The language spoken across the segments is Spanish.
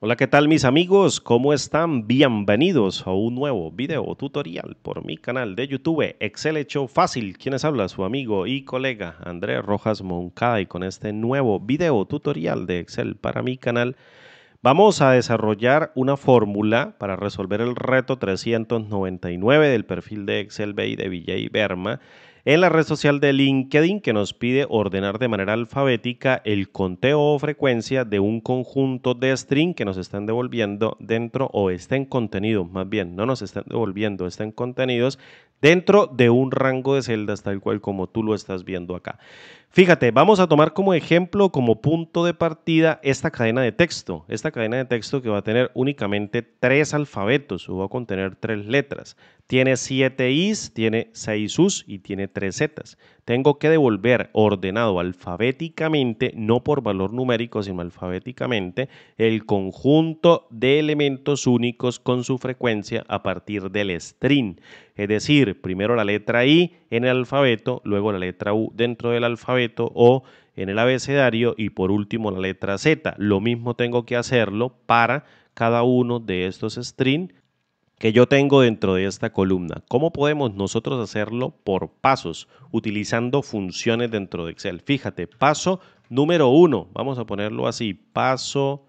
Hola, ¿qué tal mis amigos? ¿Cómo están? Bienvenidos a un nuevo video tutorial por mi canal de YouTube Excel Hecho Fácil. Quienes habla? Su amigo y colega Andrés Rojas Moncada y con este nuevo video tutorial de Excel para mi canal vamos a desarrollar una fórmula para resolver el reto 399 del perfil de Excel BI de Villay Berma en la red social de LinkedIn que nos pide ordenar de manera alfabética el conteo o frecuencia de un conjunto de string que nos están devolviendo dentro o estén contenidos, más bien, no nos están devolviendo, estén contenidos dentro de un rango de celdas tal cual como tú lo estás viendo acá. Fíjate, vamos a tomar como ejemplo, como punto de partida, esta cadena de texto. Esta cadena de texto que va a tener únicamente tres alfabetos o va a contener tres letras. Tiene siete I's, tiene seis U's y tiene tres Z's tengo que devolver ordenado alfabéticamente, no por valor numérico, sino alfabéticamente, el conjunto de elementos únicos con su frecuencia a partir del string. Es decir, primero la letra I en el alfabeto, luego la letra U dentro del alfabeto o en el abecedario y por último la letra Z. Lo mismo tengo que hacerlo para cada uno de estos strings que yo tengo dentro de esta columna. ¿Cómo podemos nosotros hacerlo por pasos, utilizando funciones dentro de Excel? Fíjate, paso número uno, vamos a ponerlo así, paso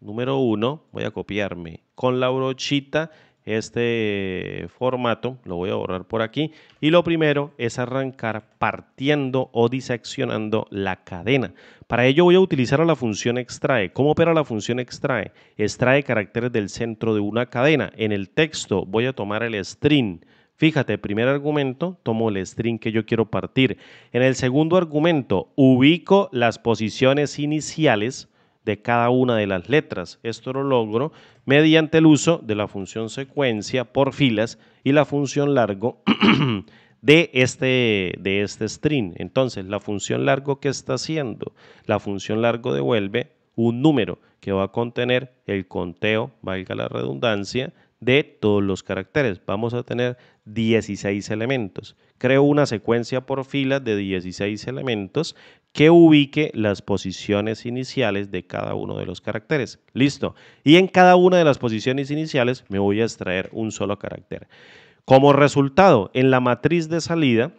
número uno, voy a copiarme con la brochita este eh, formato, lo voy a borrar por aquí, y lo primero es arrancar partiendo o diseccionando la cadena. Para ello voy a utilizar la función extrae. ¿Cómo opera la función extrae? Extrae caracteres del centro de una cadena. En el texto voy a tomar el string. Fíjate, primer argumento, tomo el string que yo quiero partir. En el segundo argumento, ubico las posiciones iniciales de cada una de las letras. Esto lo logro mediante el uso de la función secuencia por filas y la función largo de este, de este string. Entonces, la función largo que está haciendo, la función largo devuelve un número que va a contener el conteo, valga la redundancia, de todos los caracteres. Vamos a tener 16 elementos. Creo una secuencia por fila de 16 elementos que ubique las posiciones iniciales de cada uno de los caracteres. Listo. Y en cada una de las posiciones iniciales me voy a extraer un solo carácter. Como resultado, en la matriz de salida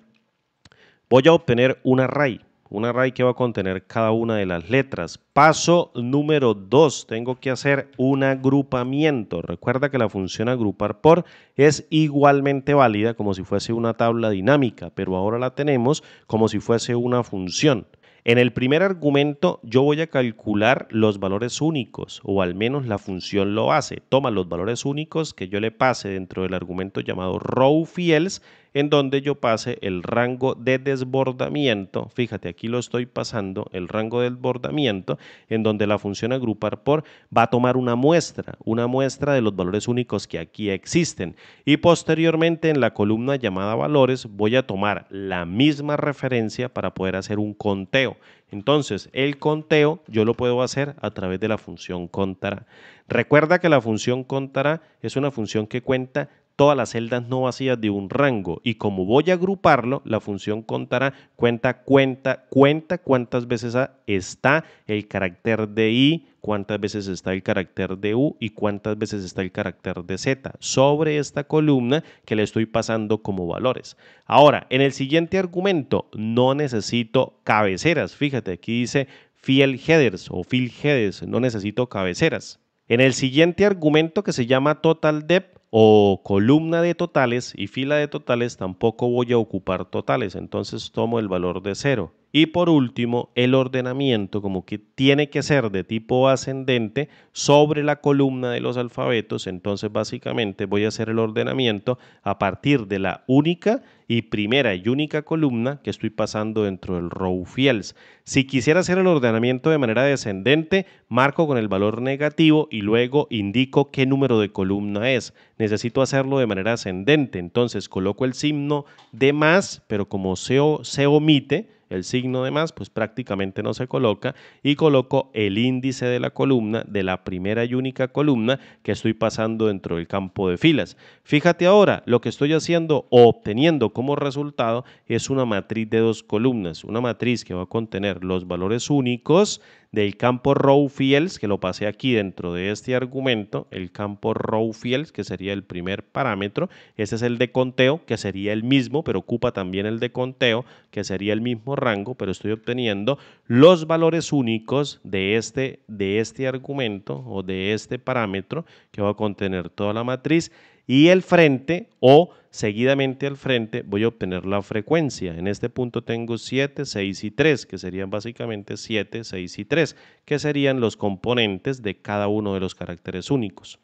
voy a obtener un array un array que va a contener cada una de las letras. Paso número 2, tengo que hacer un agrupamiento. Recuerda que la función agrupar por es igualmente válida como si fuese una tabla dinámica, pero ahora la tenemos como si fuese una función. En el primer argumento yo voy a calcular los valores únicos, o al menos la función lo hace. Toma los valores únicos que yo le pase dentro del argumento llamado row fields en donde yo pase el rango de desbordamiento, fíjate aquí lo estoy pasando, el rango de desbordamiento, en donde la función agrupar por va a tomar una muestra, una muestra de los valores únicos que aquí existen. Y posteriormente en la columna llamada valores voy a tomar la misma referencia para poder hacer un conteo. Entonces, el conteo yo lo puedo hacer a través de la función contará. Recuerda que la función contará es una función que cuenta todas las celdas no vacías de un rango y como voy a agruparlo, la función contará cuenta, cuenta, cuenta cuántas veces está el carácter de i, cuántas veces está el carácter de u y cuántas veces está el carácter de z sobre esta columna que le estoy pasando como valores. Ahora, en el siguiente argumento no necesito cabeceras. Fíjate, aquí dice field headers o field headers, no necesito cabeceras. En el siguiente argumento que se llama total dep o columna de totales y fila de totales, tampoco voy a ocupar totales, entonces tomo el valor de 0. Y por último, el ordenamiento, como que tiene que ser de tipo ascendente sobre la columna de los alfabetos. Entonces, básicamente voy a hacer el ordenamiento a partir de la única y primera y única columna que estoy pasando dentro del row fields. Si quisiera hacer el ordenamiento de manera descendente, marco con el valor negativo y luego indico qué número de columna es. Necesito hacerlo de manera ascendente, entonces coloco el signo de más, pero como se, omite, el signo de más pues prácticamente no se coloca y coloco el índice de la columna de la primera y única columna que estoy pasando dentro del campo de filas. Fíjate ahora, lo que estoy haciendo o obteniendo como resultado es una matriz de dos columnas, una matriz que va a contener los valores únicos del campo row fields, que lo pasé aquí dentro de este argumento, el campo row fields, que sería el primer parámetro, este es el de conteo, que sería el mismo, pero ocupa también el de conteo, que sería el mismo rango, pero estoy obteniendo los valores únicos de este, de este argumento o de este parámetro que va a contener toda la matriz y el frente o seguidamente al frente voy a obtener la frecuencia. En este punto tengo 7, 6 y 3, que serían básicamente 7, 6 y 3, que serían los componentes de cada uno de los caracteres únicos.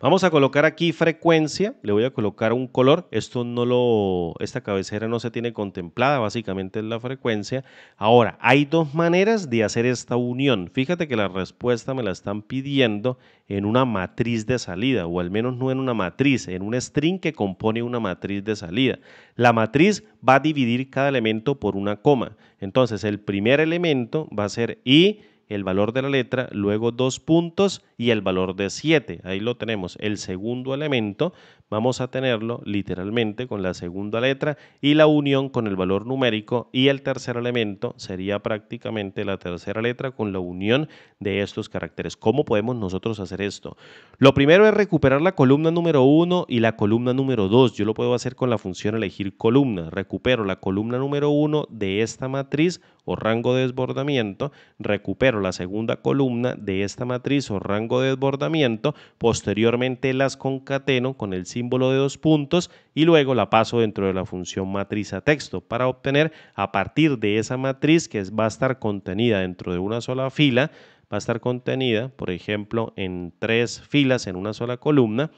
Vamos a colocar aquí frecuencia, le voy a colocar un color, esto no lo, esta cabecera no se tiene contemplada, básicamente es la frecuencia. Ahora, hay dos maneras de hacer esta unión. Fíjate que la respuesta me la están pidiendo en una matriz de salida, o al menos no en una matriz, en un string que compone una matriz de salida. La matriz va a dividir cada elemento por una coma. Entonces, el primer elemento va a ser I, el valor de la letra, luego dos puntos y el valor de 7. Ahí lo tenemos, el segundo elemento vamos a tenerlo literalmente con la segunda letra y la unión con el valor numérico y el tercer elemento sería prácticamente la tercera letra con la unión de estos caracteres. ¿Cómo podemos nosotros hacer esto? Lo primero es recuperar la columna número 1 y la columna número 2. Yo lo puedo hacer con la función elegir columna. Recupero la columna número 1 de esta matriz o rango de desbordamiento, recupero la segunda columna de esta matriz o rango de desbordamiento, posteriormente las concateno con el símbolo de dos puntos y luego la paso dentro de la función matriz a texto para obtener a partir de esa matriz que va a estar contenida dentro de una sola fila, va a estar contenida, por ejemplo, en tres filas en una sola columna,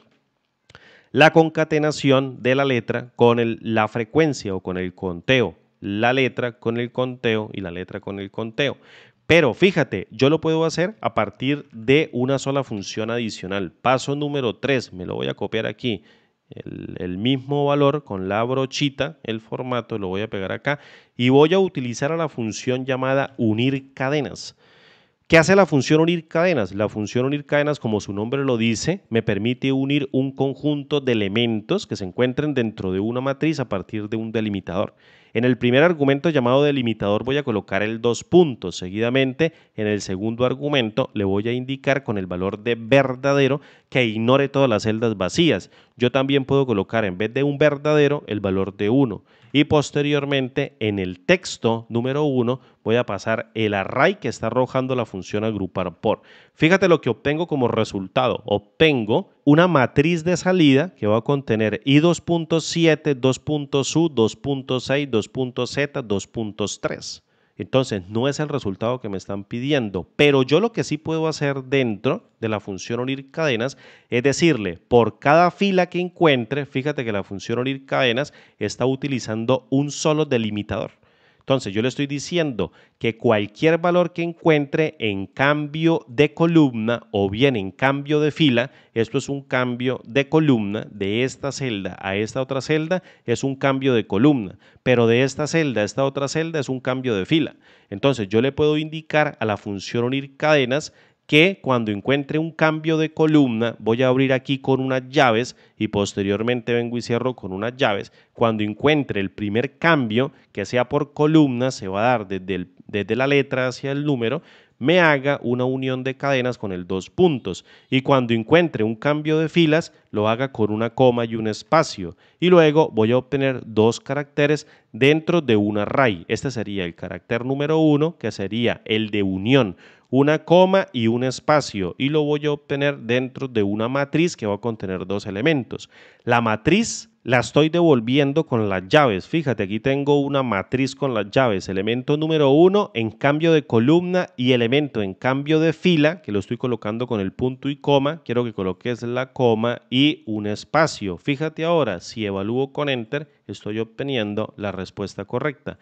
la concatenación de la letra con la frecuencia o con el conteo, la letra con el conteo y la letra con el conteo. Pero fíjate, yo lo puedo hacer a partir de una sola función adicional. Paso número 3, me lo voy a copiar aquí. El, el, mismo valor con la brochita, el formato, lo voy a pegar acá y voy a utilizar a la función llamada unir cadenas. ¿Qué hace la función unir cadenas? La función unir cadenas, como su nombre lo dice, me permite unir un conjunto de elementos que se encuentren dentro de una matriz a partir de un delimitador. En el primer argumento llamado delimitador voy a colocar el dos puntos. Seguidamente, en el segundo argumento le voy a indicar con el valor de verdadero que ignore todas las celdas vacías. Yo también puedo colocar en vez de un verdadero el valor de 1. Y posteriormente, en el texto número 1, voy a pasar el array que está arrojando la función agrupar por. Fíjate lo que obtengo como resultado. Obtengo una matriz de salida que va a contener i2.7, 2.su, 2.6, 2.z, 2.3. Entonces, no es el resultado que me están pidiendo, pero yo lo que sí puedo hacer dentro de la función unir cadenas es decirle, por cada fila que encuentre, fíjate que la función unir cadenas está utilizando un solo delimitador. Entonces yo le estoy diciendo que cualquier valor que encuentre en cambio de columna o bien en cambio de fila, esto es un cambio de columna de esta celda a esta otra celda, es un cambio de columna, pero de esta celda a esta otra celda es un cambio de fila. Entonces yo le puedo indicar a la función unir cadenas que cuando encuentre un cambio de columna voy a abrir aquí con unas llaves y posteriormente vengo y cierro con unas llaves. Cuando encuentre el primer cambio, que sea por columna, se va a dar desde, desde la letra hacia el número, me haga una unión de cadenas con el dos puntos y cuando encuentre un cambio de filas lo haga con una coma y un espacio y luego voy a obtener dos caracteres dentro de un array. Este sería el carácter número uno que sería el de unión una coma y un espacio y lo voy a obtener dentro de una matriz que va a contener dos elementos. La matriz la estoy devolviendo con las llaves. Fíjate, aquí tengo una matriz con las llaves. Elemento número uno en cambio de columna y elemento en cambio de fila, que lo estoy colocando con el punto y coma. Quiero que coloques la coma y un espacio. Fíjate ahora, si evalúo con Enter, estoy obteniendo la respuesta correcta.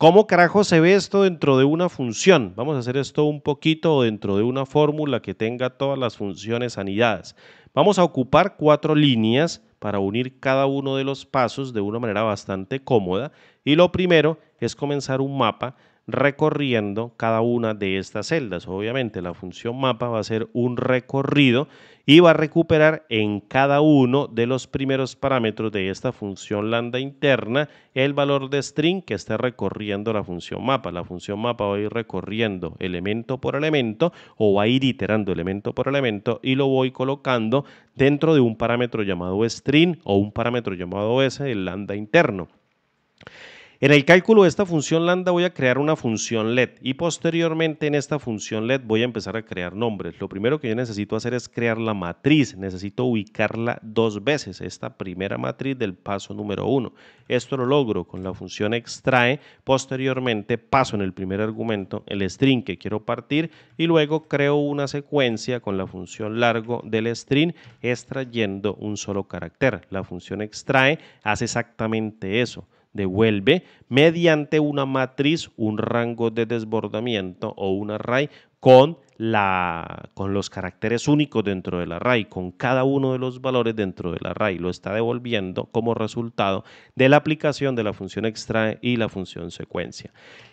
¿Cómo carajo se ve esto dentro de una función? Vamos a hacer esto un poquito dentro de una fórmula que tenga todas las funciones anidadas. Vamos a ocupar cuatro líneas para unir cada uno de los pasos de una manera bastante cómoda. Y lo primero es comenzar un mapa recorriendo cada una de estas celdas. Obviamente la función mapa va a ser un recorrido y va a recuperar en cada uno de los primeros parámetros de esta función lambda interna el valor de string que esté recorriendo la función mapa. La función mapa va a ir recorriendo elemento por elemento o va a ir iterando elemento por elemento y lo voy colocando dentro de un parámetro llamado string o un parámetro llamado s del lambda interno. En el cálculo de esta función lambda voy a crear una función let y posteriormente en esta función let voy a empezar a crear nombres. Lo primero que yo necesito hacer es crear la matriz, necesito ubicarla dos veces, esta primera matriz del paso número uno. Esto lo logro con la función extrae, posteriormente paso en el primer argumento el string que quiero partir y luego creo una secuencia con la función largo del string extrayendo un solo carácter. La función extrae hace exactamente eso devuelve mediante una matriz un rango de desbordamiento o un array con, la, con los caracteres únicos dentro del array, con cada uno de los valores dentro del array. Lo está devolviendo como resultado de la aplicación de la función extrae y la función secuencia.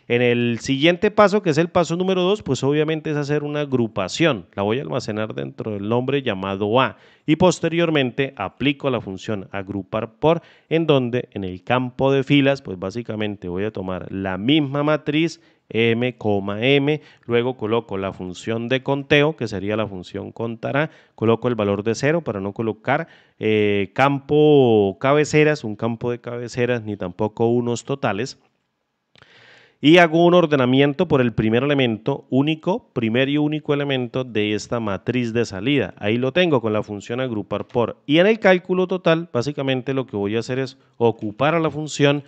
En el siguiente paso, que es el paso número 2, pues obviamente es hacer una agrupación. La voy a almacenar dentro del nombre llamado A y posteriormente aplico la función agrupar por, en donde en el campo de filas, pues básicamente voy a tomar la misma matriz m, m, luego coloco la función de conteo, que sería la función contará, coloco el valor de cero para no colocar eh, campo cabeceras, un campo de cabeceras ni tampoco unos totales. Y hago un ordenamiento por el primer elemento único, primer y único elemento de esta matriz de salida. Ahí lo tengo con la función agrupar por. Y en el cálculo total, básicamente lo que voy a hacer es ocupar a la función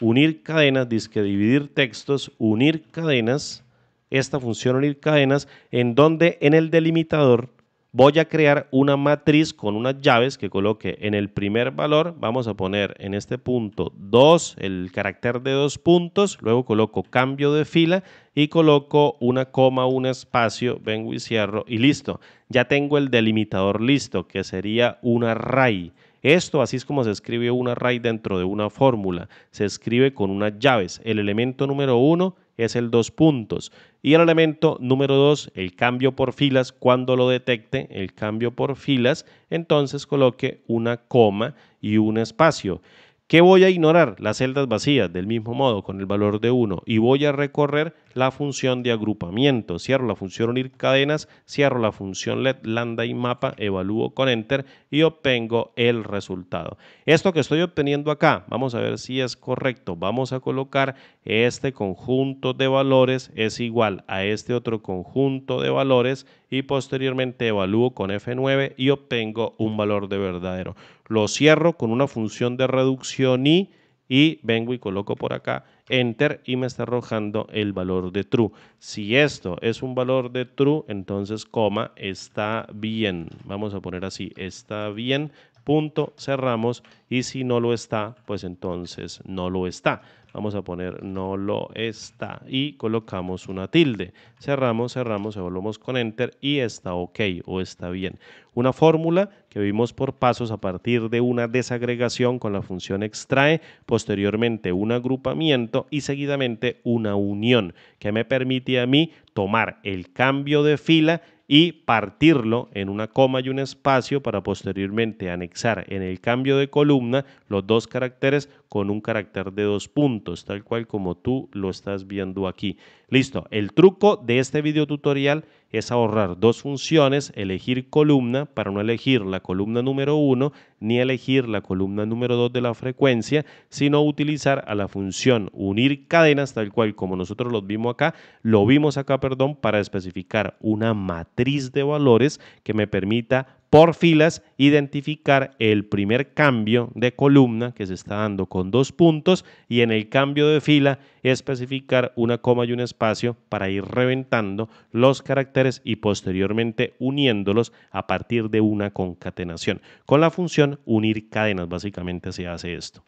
unir cadenas, que dividir textos, unir cadenas, esta función unir cadenas, en donde en el delimitador voy a crear una matriz con unas llaves que coloque en el primer valor, vamos a poner en este punto 2, el carácter de dos puntos, luego coloco cambio de fila y coloco una coma, un espacio, vengo y cierro y listo. Ya tengo el delimitador listo, que sería un array. Esto así es como se escribe un array dentro de una fórmula. Se escribe con unas llaves. El elemento número 1 es el dos puntos. Y el elemento número 2, el cambio por filas, cuando lo detecte, el cambio por filas, entonces coloque una coma y un espacio que voy a ignorar? Las celdas vacías, del mismo modo, con el valor de 1. Y voy a recorrer la función de agrupamiento. Cierro la función unir cadenas, cierro la función LED, lambda y mapa, evalúo con enter y obtengo el resultado. Esto que estoy obteniendo acá, vamos a ver si es correcto. Vamos a colocar este conjunto de valores es igual a este otro conjunto de valores y posteriormente evalúo con F9 y obtengo un valor de verdadero lo cierro con una función de reducción y, y vengo y coloco por acá enter y me está arrojando el valor de true. Si esto es un valor de true, entonces coma está bien. Vamos a poner así, está bien, punto, cerramos y si no lo está, pues entonces no lo está. Vamos a poner no lo está y colocamos una tilde. Cerramos, cerramos, evaluamos con enter y está ok o está bien. Una fórmula que vimos por pasos a partir de una desagregación con la función extrae, posteriormente un agrupamiento y seguidamente una unión que me permite a mí tomar el cambio de fila y partirlo en una coma y un espacio para posteriormente anexar en el cambio de columna los dos caracteres con un carácter de dos puntos, tal cual como tú lo estás viendo aquí. Listo, el truco de este video tutorial es ahorrar dos funciones, elegir columna para no elegir la columna número 1 ni elegir la columna número 2 de la frecuencia, sino utilizar a la función unir cadenas tal cual como nosotros lo vimos acá, lo vimos acá, perdón, para especificar una matriz de valores que me permita por filas, identificar el primer cambio de columna que se está dando con dos puntos y en el cambio de fila especificar una coma y un espacio para ir reventando los caracteres y posteriormente uniéndolos a partir de una concatenación. Con la función unir cadenas, básicamente se hace esto.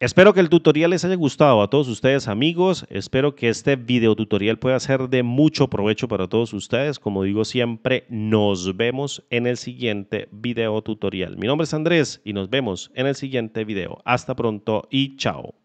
Espero que el tutorial les haya gustado a todos ustedes amigos, espero que este video tutorial pueda ser de mucho provecho para todos ustedes, como digo siempre, nos vemos en el siguiente video tutorial. Mi nombre es Andrés y nos vemos en el siguiente video. Hasta pronto y chao.